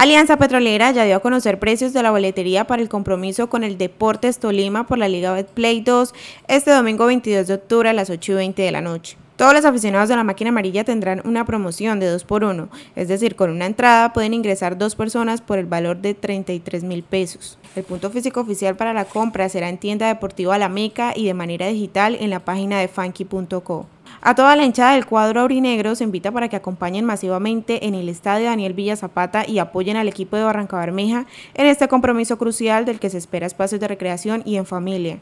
Alianza Petrolera ya dio a conocer precios de la boletería para el compromiso con el Deportes Tolima por la Liga Betplay 2 este domingo 22 de octubre a las 8.20 y de la noche. Todos los aficionados de la máquina amarilla tendrán una promoción de 2 por 1, es decir, con una entrada pueden ingresar dos personas por el valor de 33 mil pesos. El punto físico oficial para la compra será en tienda deportiva La Meca y de manera digital en la página de funky.co. A toda la hinchada del cuadro aurinegro se invita para que acompañen masivamente en el estadio Daniel Villa Zapata y apoyen al equipo de Barranca Bermeja en este compromiso crucial del que se espera espacios de recreación y en familia.